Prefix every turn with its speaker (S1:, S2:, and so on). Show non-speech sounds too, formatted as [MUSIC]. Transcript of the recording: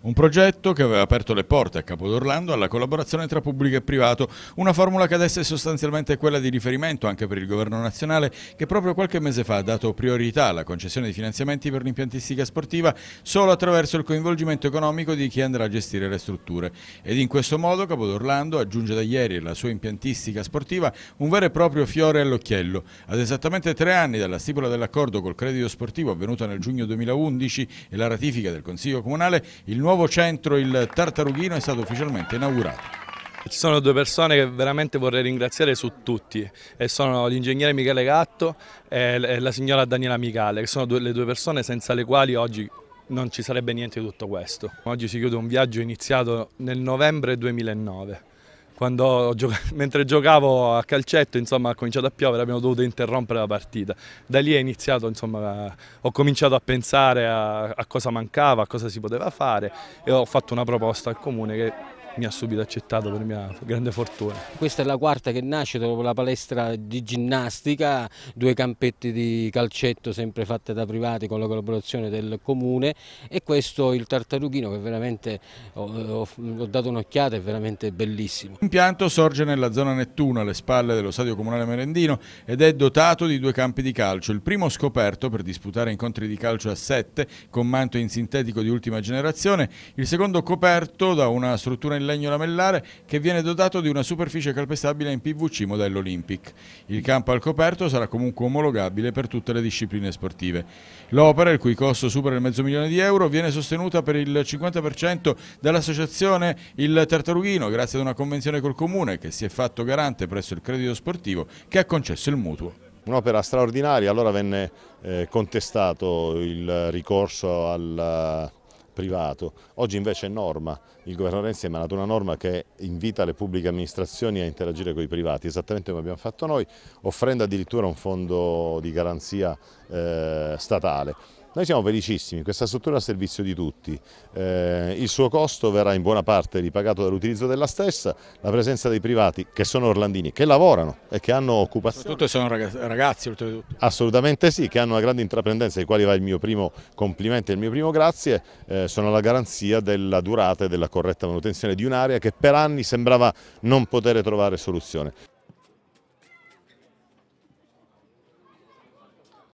S1: Un progetto che aveva aperto le porte a Capodorlando alla collaborazione tra pubblico e privato, una formula che adesso è sostanzialmente quella di riferimento anche per il governo nazionale che proprio qualche mese fa ha dato priorità alla concessione di finanziamenti per l'impiantistica sportiva solo attraverso il coinvolgimento economico di chi andrà a gestire le strutture. Ed in questo modo Capodorlando aggiunge da ieri alla sua impiantistica sportiva un vero e proprio fiore all'occhiello. Ad esattamente tre anni dalla stipula dell'accordo col credito sportivo avvenuta nel giugno 2011 e la ratifica del Consiglio Comunale, il nuovo nuovo centro il Tartarughino è stato ufficialmente inaugurato.
S2: Ci sono due persone che veramente vorrei ringraziare su tutti e sono l'ingegnere Michele Gatto e la signora Daniela Michele, che sono le due persone senza le quali oggi non ci sarebbe niente di tutto questo. Oggi si chiude un viaggio iniziato nel novembre 2009 quando, [LAUGHS] mentre giocavo a calcetto insomma, ha cominciato a piovere, abbiamo dovuto interrompere la partita. Da lì iniziato, insomma, ho cominciato a pensare a, a cosa mancava, a cosa si poteva fare e ho fatto una proposta al comune che mi ha subito accettato per mia grande fortuna. Questa è la quarta
S3: che nasce dopo la palestra di ginnastica, due campetti di calcetto sempre fatte da privati con la collaborazione del comune e questo il tartarughino che veramente ho, ho, ho dato un'occhiata, è veramente bellissimo.
S1: L'impianto sorge nella zona Nettuno alle spalle dello stadio comunale merendino ed è dotato di due campi di calcio, il primo scoperto per disputare incontri di calcio a sette con manto in sintetico di ultima generazione, il secondo coperto da una struttura in legno lamellare che viene dotato di una superficie calpestabile in PVC modello Olympic. Il campo al coperto sarà comunque omologabile per tutte le discipline sportive. L'opera, il cui costo supera il mezzo milione di euro, viene sostenuta per il 50% dall'associazione Il Tartarughino, grazie ad una convenzione col Comune che si è fatto garante presso
S4: il credito sportivo che ha concesso il mutuo un'opera straordinaria, allora venne eh, contestato il ricorso al, privato. Oggi invece è norma, il governo Renzi ha emanato una norma che invita le pubbliche amministrazioni a interagire con i privati, esattamente come abbiamo fatto noi, offrendo addirittura un fondo di garanzia eh, statale. Noi siamo felicissimi, questa struttura è a servizio di tutti, eh, il suo costo verrà in buona parte ripagato dall'utilizzo della stessa, la presenza dei privati che sono orlandini, che lavorano e che hanno occupazione.
S1: Soprattutto sono ragazzi oltretutto.
S4: Assolutamente sì, che hanno una grande intraprendenza, ai quali va il mio primo complimento e il mio primo grazie, eh, sono la garanzia della durata e della corretta manutenzione di un'area che per anni sembrava non poter trovare soluzione.